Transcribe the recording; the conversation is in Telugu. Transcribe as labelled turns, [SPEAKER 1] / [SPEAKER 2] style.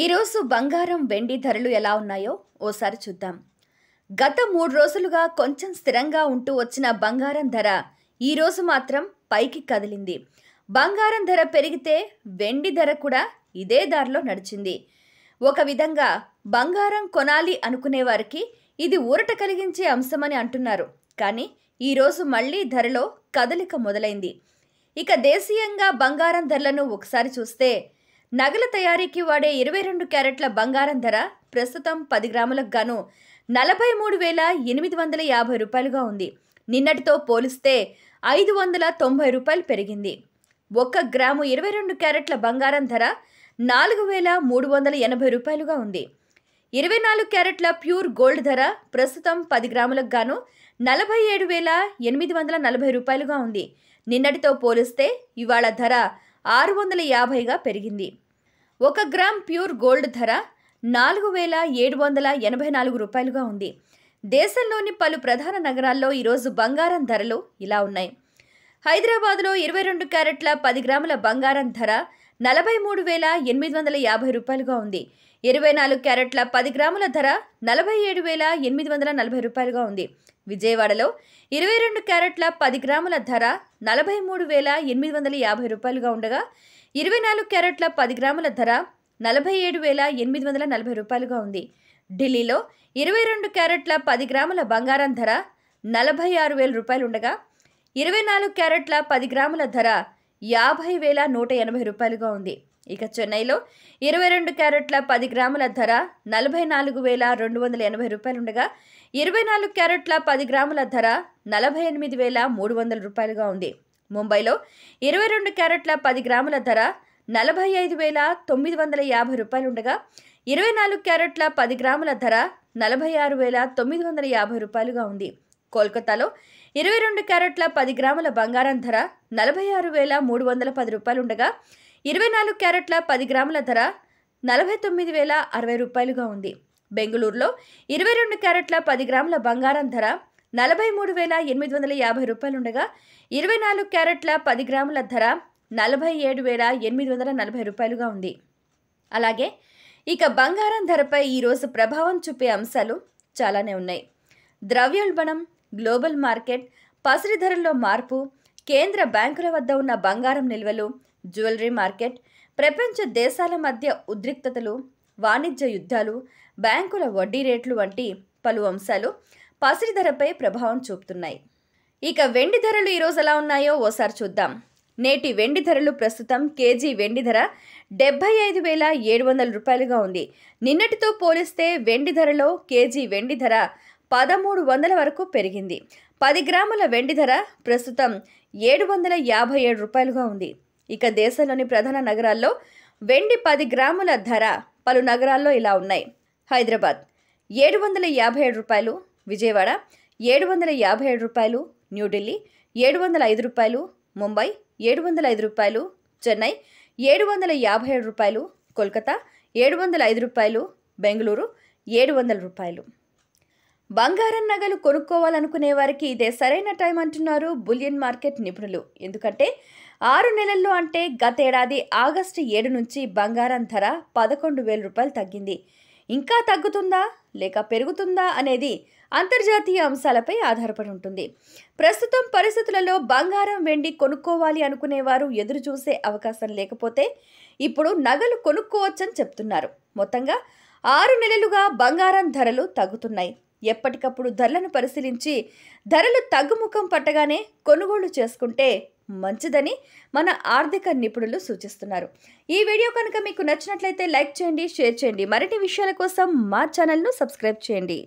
[SPEAKER 1] ఈరోజు బంగారం వెండి ధరలు ఎలా ఉన్నాయో ఓసారి చూద్దాం గత మూడు రోజులుగా కొంచెం స్థిరంగా ఉంటూ వచ్చిన బంగారం ధర ఈరోజు మాత్రం పైకి కదిలింది బంగారం ధర పెరిగితే వెండి ధర కూడా ఇదే దారిలో నడిచింది ఒక విధంగా బంగారం కొనాలి అనుకునే వారికి ఇది ఊరట కలిగించే అంశమని అంటున్నారు కానీ ఈరోజు మళ్ళీ ధరలో కదలిక మొదలైంది ఇక దేశీయంగా బంగారం ధరలను ఒకసారి చూస్తే నగల తయారీకి వాడే ఇరవై రెండు క్యారెట్ల బంగారం ధర ప్రస్తుతం పది గ్రాములకు గాను నలభై మూడు వేల ఎనిమిది వందల యాభై రూపాయలుగా ఉంది నిన్నటితో పోలిస్తే ఐదు వందల తొంభై రూపాయలు పెరిగింది ఒక్క గ్రాము ఇరవై రెండు క్యారెట్ల బంగారం ధర నాలుగు వేల మూడు వందల ఎనభై రూపాయలుగా ఉంది ఇరవై నాలుగు క్యారెట్ల ప్యూర్ గోల్డ్ ధర ప్రస్తుతం పది గ్రాములకు గాను నలభై ఏడు వేల ఎనిమిది వందల నలభై రూపాయలుగా ఉంది నిన్నటితో పోలిస్తే ఇవాళ ధర ఆరు వందల యాభైగా పెరిగింది ఒక గ్రామ్ ప్యూర్ గోల్డ్ ధర నాలుగు వేల ఏడు వందల ఎనభై నాలుగు రూపాయలుగా ఉంది దేశంలోని పలు ప్రధాన నగరాల్లో ఈరోజు బంగారం ధరలు ఇలా ఉన్నాయి హైదరాబాద్లో ఇరవై రెండు క్యారెట్ల పది గ్రాముల బంగారం ధర నలభై మూడు వేల ఎనిమిది వందల యాభై రూపాయలుగా ఉంది ఇరవై నాలుగు క్యారెట్ల పది గ్రాముల ధర నలభై ఏడు వేల ఎనిమిది వందల నలభై రూపాయలుగా ఉంది విజయవాడలో ఇరవై రెండు క్యారెట్ల పది గ్రాముల ధర నలభై మూడు వేల ఎనిమిది వందల యాభై రూపాయలుగా ఉండగా ఇరవై నాలుగు క్యారెట్ల పది గ్రాముల ధర నలభై ఏడు వేల ఎనిమిది వందల నలభై రూపాయలుగా ఉంది ఢిల్లీలో ఇరవై రెండు క్యారెట్ల పది గ్రాముల బంగారం ధర నలభై ఆరు వేల రూపాయలు ఉండగా ఇరవై నాలుగు క్యారెట్ల పది గ్రాముల ధర యాభై వేల నూట ఎనభై రూపాయలుగా ఉంది ఇక చెన్నైలో ఇరవై రెండు క్యారెట్ల పది గ్రాముల ధర నలభై నాలుగు వేల రెండు వందల ఎనభై రూపాయలుండగా ఇరవై నాలుగు క్యారెట్ల పది గ్రాముల ధర నలభై ఎనిమిది వేల మూడు వందల రూపాయలుగా ఉంది ముంబైలో ఇరవై రెండు క్యారెట్ల పది గ్రాముల ధర నలభై ఐదు వేల తొమ్మిది వందల యాభై రూపాయలుండగా ఇరవై నాలుగు క్యారెట్ల పది గ్రాముల ధర నలభై ఆరు వేల తొమ్మిది వందల యాభై రూపాయలుగా ఉంది కోల్కతాలో ఇరవై రెండు క్యారెట్ల పది గ్రాముల బంగారం ధర నలభై ఆరు వేల మూడు వందల పది రూపాయలుండగా ఇరవై నాలుగు క్యారెట్ల పది గ్రాముల ధర నలభై తొమ్మిది వేల అరవై రూపాయలుగా ఉంది బెంగళూరులో ఇరవై రెండు క్యారెట్ల పది గ్రాముల బంగారం ధర నలభై మూడు వేల ఎనిమిది వందల యాభై రూపాయలుండగా ఇరవై నాలుగు క్యారెట్ల పది గ్రాముల ధర నలభై ఏడు వేల ఎనిమిది వందల నలభై రూపాయలుగా ఉంది అలాగే ఇక బంగారం ధరపై ఈరోజు ప్రభావం చూపే అంశాలు చాలానే ఉన్నాయి ద్రవ్యోల్బణం గ్లోబల్ మార్కెట్ పసిరి ధరల్లో మార్పు కేంద్ర బ్యాంకుల వద్ద ఉన్న బంగారం నిల్వలు జ్యువెలరీ మార్కెట్ ప్రపంచ దేశాల మధ్య ఉద్రిక్తతలు వాణిజ్య యుద్ధాలు బ్యాంకుల వడ్డీ రేట్లు వంటి పలు అంశాలు పసిరి ధరపై ప్రభావం చూపుతున్నాయి ఇక వెండి ధరలు ఈరోజు ఎలా ఉన్నాయో ఓసారి చూద్దాం నేటి వెండి ధరలు ప్రస్తుతం కేజీ వెండి ధర డెబ్బై ఐదు వేల ఏడు వందల రూపాయలుగా ఉంది నిన్నటితో పోలిస్తే వెండి ధరలో కేజీ వెండి ధర పదమూడు వందల వరకు పెరిగింది పది గ్రాముల వెండి ధర ప్రస్తుతం ఏడు వందల యాభై ఏడు రూపాయలుగా ఉంది ఇక దేశంలోని ప్రధాన నగరాల్లో వెండి పది గ్రాముల ధర పలు నగరాల్లో ఇలా ఉన్నాయి హైదరాబాద్ ఏడు వందల యాభై ఏడు రూపాయలు విజయవాడ ఏడు వందల యాభై ఏడు రూపాయలు న్యూఢిల్లీ ఏడు వందల ఐదు రూపాయలు ముంబై ఏడు వందల ఐదు రూపాయలు చెన్నై ఏడు వందల యాభై ఏడు రూపాయలు కోల్కతా ఏడు వందల ఐదు రూపాయలు బెంగళూరు ఏడు వందల రూపాయలు బంగారం నగలు కొనుక్కోవాలనుకునే వారికి ఇదే సరైన టైం అంటున్నారు బులియన్ మార్కెట్ నిపుణులు ఎందుకంటే ఆరు నెలల్లో అంటే గతేడాది ఆగస్టు ఏడు నుంచి బంగారం ధర పదకొండు వేల రూపాయలు తగ్గింది ఇంకా తగ్గుతుందా లేక పెరుగుతుందా అనేది అంతర్జాతీయ అంశాలపై ఆధారపడి ఉంటుంది ప్రస్తుతం పరిస్థితులలో బంగారం వెండి కొనుక్కోవాలి అనుకునేవారు ఎదురు చూసే అవకాశం లేకపోతే ఇప్పుడు నగలు కొనుక్కోవచ్చని చెప్తున్నారు మొత్తంగా ఆరు నెలలుగా బంగారం ధరలు తగ్గుతున్నాయి ఎప్పటికప్పుడు ధరలను పరిశీలించి ధరలు తగ్గుముఖం పట్టగానే కొనుగోలు చేసుకుంటే మంచిదని మన ఆర్థిక నిపుణులు సూచిస్తున్నారు ఈ వీడియో కనుక మీకు నచ్చినట్లయితే లైక్ చేయండి షేర్ చేయండి మరిన్ని విషయాల కోసం మా ఛానల్ను సబ్స్క్రైబ్ చేయండి